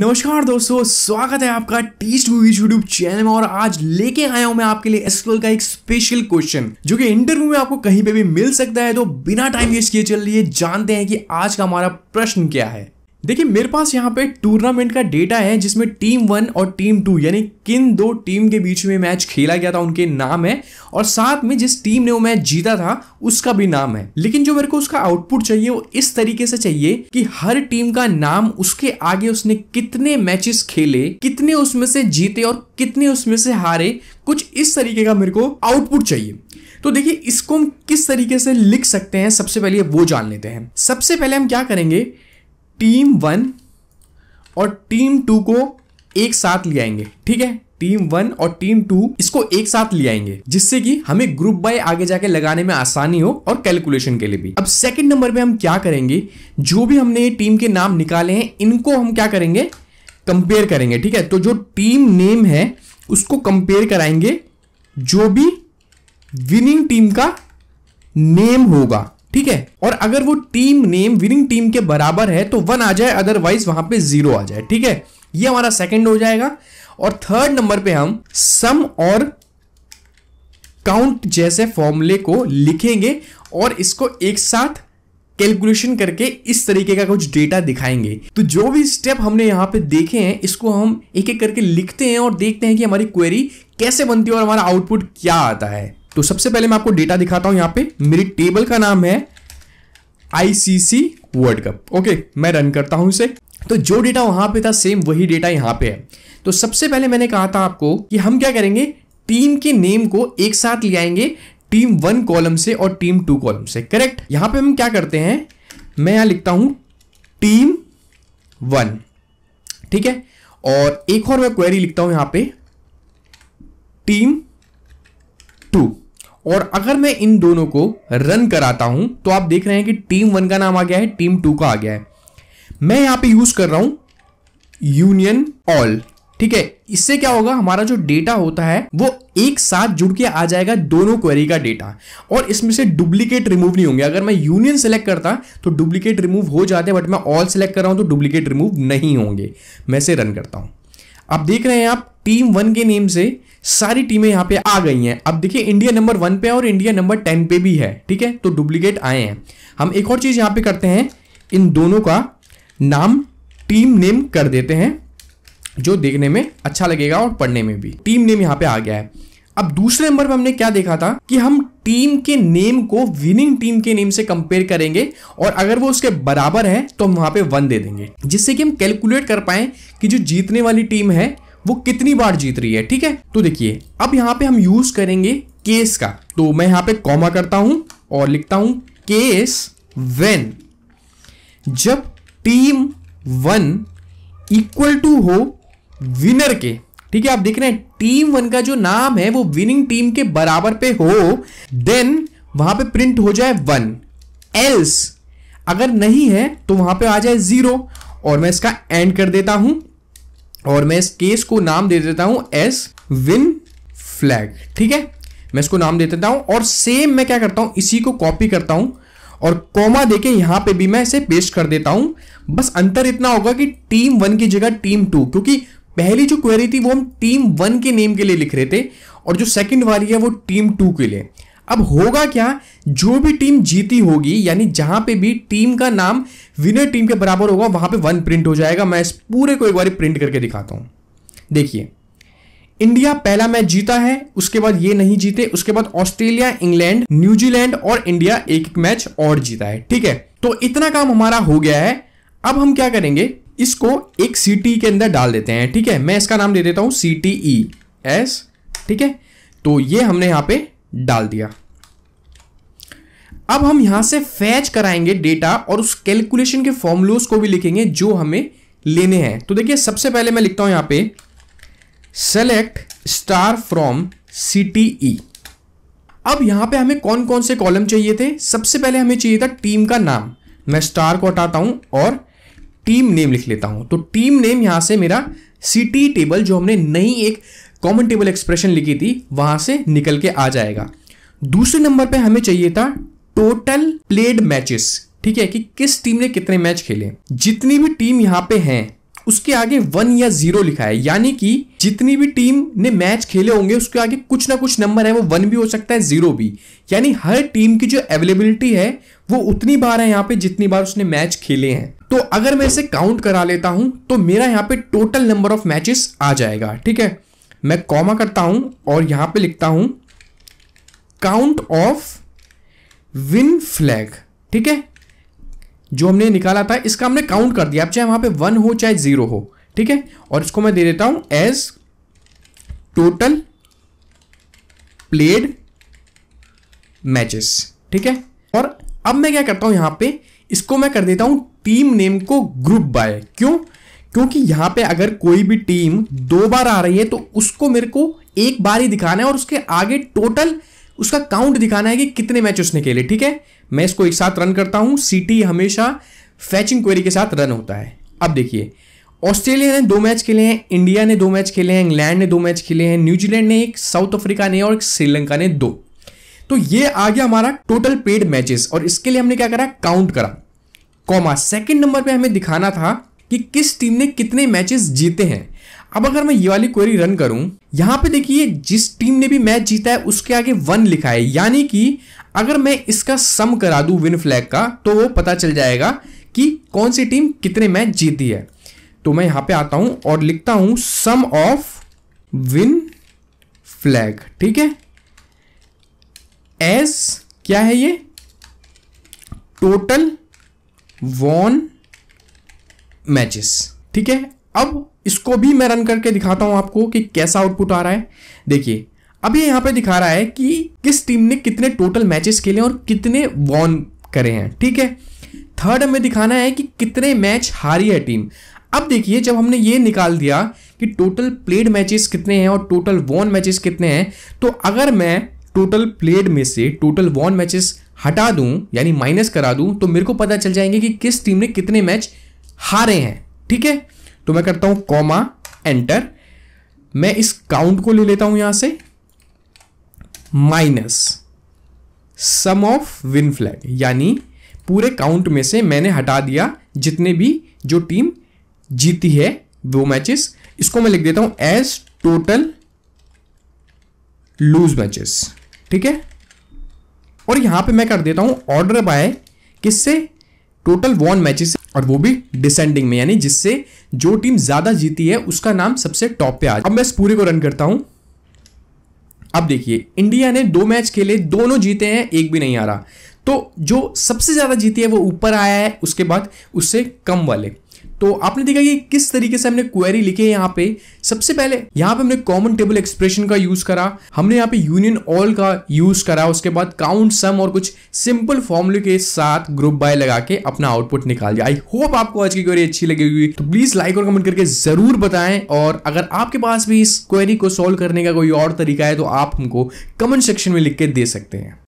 नमस्कार दोस्तों स्वागत है आपका टीस्ट मूवीज यूट्यूब चैनल में और आज लेके आया हूं मैं आपके लिए एसक्यूएल का एक स्पेशल क्वेश्चन जो कि इंटरव्यू में आपको कहीं पे भी मिल सकता है तो बिना टाइम वेस्ट किए चल रही जानते हैं कि आज का हमारा प्रश्न क्या है देखिए मेरे पास यहाँ पे टूर्नामेंट का डेटा है जिसमें टीम वन और टीम टू यानी किन दो टीम के बीच में मैच खेला गया था उनके नाम है और साथ में जिस टीम ने वो मैच जीता था उसका भी नाम है लेकिन जो मेरे को उसका आउटपुट चाहिए वो इस तरीके से चाहिए कि हर टीम का नाम उसके आगे उसने कितने मैचेस खेले कितने उसमें से जीते और कितने उसमें से हारे कुछ इस तरीके का मेरे को आउटपुट चाहिए तो देखिए इसको हम किस तरीके से लिख सकते हैं सबसे पहले वो जान लेते हैं सबसे पहले हम क्या करेंगे टीम वन और टीम टू को एक साथ ले आएंगे ठीक है टीम वन और टीम टू इसको एक साथ ले आएंगे जिससे कि हमें ग्रुप बाय आगे जाके लगाने में आसानी हो और कैलकुलेशन के लिए भी अब सेकंड नंबर पे हम क्या करेंगे जो भी हमने टीम के नाम निकाले हैं इनको हम क्या करेंगे कंपेयर करेंगे ठीक है तो जो टीम नेम है उसको कंपेयर कराएंगे जो भी विनिंग टीम का नेम होगा ठीक है और अगर वो टीम नेम विनिंग टीम के बराबर है तो वन आ जाए अदरवाइज वहां पे जीरो आ जाए ठीक है ये हमारा सेकंड हो जाएगा और थर्ड नंबर पे हम सम और काउंट जैसे फॉर्मूले को लिखेंगे और इसको एक साथ कैलकुलेशन करके इस तरीके का कुछ डेटा दिखाएंगे तो जो भी स्टेप हमने यहाँ पे देखे हैं इसको हम एक एक करके लिखते हैं और देखते हैं कि हमारी क्वेरी कैसे बनती है और हमारा आउटपुट क्या आता है तो सबसे पहले मैं आपको डेटा दिखाता हूं यहां पे मेरी टेबल का नाम है आईसीसी वर्ल्ड कप ओके मैं रन करता हूं इसे तो जो डेटा वहां पे था सेम वही डेटा यहां पे है तो सबसे पहले मैंने कहा था आपको कि हम क्या करेंगे टीम के नेम को एक साथ ले आएंगे टीम वन कॉलम से और टीम टू कॉलम से करेक्ट यहां पे हम क्या करते हैं मैं यहां लिखता हूं टीम वन ठीक है और एक और मैं क्वेरी लिखता हूं यहां पे टीम टू और अगर मैं इन दोनों को रन कराता हूं तो आप देख रहे हैं कि टीम वन का नाम आ गया है टीम टू का आ गया है मैं यहां पे यूज कर रहा हूं यूनियन ऑल ठीक है इससे क्या होगा हमारा जो डेटा होता है वो एक साथ जुड़ के आ जाएगा दोनों क्वेरी का डेटा और इसमें से डुप्लीकेट रिमूव नहीं होंगे अगर मैं यूनियन सेलेक्ट करता तो डुप्लीकेट रिमूव हो जाते बट मैं ऑल सेलेक्ट कर रहा हूं तो डुप्लीकेट रिमूव नहीं होंगे मैं से रन करता हूं अब देख रहे हैं आप टीम वन के नेम से सारी टीमें यहां पे आ गई हैं अब देखिए इंडिया नंबर वन पे और इंडिया नंबर टेन पे भी है ठीक है तो डुप्लीकेट आए हैं हम एक और चीज़ यहां पे करते हैं इन दोनों का नाम टीम नेम कर देते हैं जो देखने में अच्छा लगेगा और पढ़ने में भी टीम नेम यहां पे आ गया है अब दूसरे नंबर पर हमने क्या देखा था कि हम टीम के नेम को विनिंग टीम के नेम से कंपेयर करेंगे और अगर वो उसके बराबर है तो हम वहां पे वन दे देंगे जिससे कि हम कैलकुलेट कर पाए कि जो जीतने वाली टीम है वो कितनी बार जीत रही है ठीक है तो देखिए अब यहाँ पे हम यूज करेंगे केस का तो मैं यहां पे कॉमा करता हूं और लिखता हूं केस वेन जब टीम वन इक्वल टू हो विनर के ठीक है आप देख रहे हैं टीम वन का जो नाम है वो विनिंग टीम के बराबर पे हो देन वहां पे प्रिंट हो जाए वन एल्स अगर नहीं है तो वहां पे आ जाए जीरो और मैं इसका एंड कर देता हूं और मैं इस केस को नाम दे देता हूं एस विन फ्लैग ठीक है मैं इसको नाम दे देता हूं और सेम मैं क्या करता हूं इसी को कॉपी करता हूं और कोमा देके यहां पे भी मैं इसे पेस्ट कर देता हूं बस अंतर इतना होगा कि टीम वन की जगह टीम टू क्योंकि पहली जो क्वेरी थी वो हम टीम वन के नेम के लिए लिख रहे थे और जो सेकंड वाली है वो टीम टू के लिए अब होगा क्या जो भी टीम जीती होगी यानी जहां पे भी टीम का नाम विनर टीम के बराबर होगा वहां पे वन प्रिंट हो जाएगा मैं इस पूरे को एक बार प्रिंट करके दिखाता हूं देखिए इंडिया पहला मैच जीता है उसके बाद ये नहीं जीते उसके बाद ऑस्ट्रेलिया इंग्लैंड न्यूजीलैंड और इंडिया एक एक मैच और जीता है ठीक है तो इतना काम हमारा हो गया है अब हम क्या करेंगे इसको एक सीटी e के अंदर डाल देते हैं ठीक है मैं इसका नाम दे देता हूं सी टी ई एस ठीक है तो ये हमने यहां पे डाल दिया अब हम यहां से फैच कराएंगे डेटा और उस कैलकुलेशन के फॉर्मुलोस को भी लिखेंगे जो हमें लेने हैं तो देखिए सबसे पहले मैं लिखता हूं यहां पे select star from C E अब यहां पे हमें कौन कौन से कॉलम चाहिए थे सबसे पहले हमें चाहिए था टीम का नाम मैं स्टार को हटाता हूं और टीम नेम लिख लेता हूं तो टीम नेम यहां से मेरा सिटी टेबल e जो हमने नई एक कॉमन टेबल एक्सप्रेशन लिखी थी वहां से निकल के आ जाएगा दूसरे नंबर पे हमें चाहिए था टोटल प्लेड मैचेस ठीक है कि किस टीम ने कितने मैच खेले जितनी भी टीम यहां पे हैं उसके आगे वन या जीरो लिखा है यानी कि जितनी भी टीम ने मैच खेले होंगे उसके आगे कुछ ना कुछ नंबर है वो वन भी हो सकता है जीरो भी यानी हर टीम की जो अवेलेबिलिटी है वो उतनी बार है यहां पे जितनी बार उसने मैच खेले हैं तो अगर मैं इसे काउंट करा लेता हूं तो मेरा यहां पे टोटल नंबर ऑफ मैचेस आ जाएगा ठीक है मैं कॉमा करता हूं और यहां पे लिखता हूं काउंट ऑफ विन फ्लैग ठीक है जो हमने निकाला था इसका हमने काउंट कर दिया अब चाहे वहां पे वन हो चाहे ज़ीरो हो ठीक है और इसको मैं दे देता हूं एज टोटल प्लेड मैचेस ठीक है और अब मैं क्या करता हूं यहां पे इसको मैं कर देता हूं टीम नेम को ग्रुप बाय क्यों क्योंकि यहां पे अगर कोई भी टीम दो बार आ रही है तो उसको मेरे को एक बार ही दिखाना है और उसके आगे टोटल उसका काउंट दिखाना है कि कितने मैच उसने खेले ठीक है मैं इसको एक साथ रन करता हूं सिटी हमेशा फैचिंग क्वेरी के साथ रन होता है अब देखिए ऑस्ट्रेलिया ने दो मैच खेले हैं इंडिया ने दो मैच खेले हैं इंग्लैंड ने दो मैच खेले हैं न्यूजीलैंड ने एक साउथ अफ्रीका ने और एक श्रीलंका ने दो तो ये आ गया हमारा टोटल पेड मैचेस और इसके लिए हमने क्या करा काउंट करा कॉमा सेकंड नंबर पे हमें दिखाना था कि किस टीम ने कितने मैचेस जीते हैं अब अगर मैं ये वाली क्वेरी रन करूं यहां पे देखिए जिस टीम ने भी मैच जीता है उसके आगे वन लिखा है यानी कि अगर मैं इसका सम करा दूं विन फ्लैग का तो वो पता चल जाएगा कि कौन सी टीम कितने मैच जीती है तो मैं यहां पे आता हूं और लिखता हूं सम ऑफ विन फ्लैग ठीक है एस क्या है ये टोटल वॉन मैचेस ठीक है अब इसको भी मैं रन करके दिखाता हूं आपको कि कैसा आउटपुट आ रहा है देखिए अभी यहां पे दिखा रहा है कि किस टीम ने कितने टोटल मैचेस खेले और कितने वॉन करे हैं ठीक है थर्ड हमें दिखाना है कि कितने मैच हारी है टीम अब देखिए जब हमने ये निकाल दिया कि टोटल प्लेड मैचेस कितने हैं और टोटल वॉन मैचेस कितने हैं तो अगर मैं टोटल प्लेड में से टोटल वॉन मैचेस हटा दूं यानी माइनस करा दूं तो मेरे को पता चल जाएंगे कि किस टीम ने कितने मैच हारे हैं ठीक है तो मैं करता हूं कॉमा एंटर मैं इस काउंट को ले लेता हूं यहां से minus sum of win flag यानी पूरे काउंट में से मैंने हटा दिया जितने भी जो टीम जीती है वो मैचेस इसको मैं लिख देता हूं एज टोटल लूज मैचेस ठीक है और यहां पे मैं कर देता हूं ऑर्डर बाय किससे टोटल वॉन मैचेस और वो भी डिसेंडिंग में यानी जिससे जो टीम ज़्यादा जीती है उसका नाम सबसे टॉप पे आ अब मैं इस पूरे को रन करता हूं अब देखिए इंडिया ने दो मैच खेले दोनों जीते हैं एक भी नहीं आ रहा तो जो सबसे ज़्यादा जीती है वो ऊपर आया है उसके बाद उससे कम वाले तो आपने देखा कि किस तरीके से हमने क्वेरी लिखी है यहाँ पे सबसे पहले यहाँ पे हमने कॉमन टेबल एक्सप्रेशन का यूज करा हमने यहाँ पे यूनियन ऑल का यूज करा उसके बाद काउंट सम और कुछ सिंपल फॉर्मुले के साथ ग्रुप बाय लगा के अपना आउटपुट निकाल दिया आई होप आपको आज की क्वेरी अच्छी लगी हुई तो प्लीज लाइक और कमेंट करके जरूर बताएं और अगर आपके पास भी इस क्वेरी को सोल्व करने का कोई और तरीका है तो आप हमको कमेंट सेक्शन में लिख के दे सकते हैं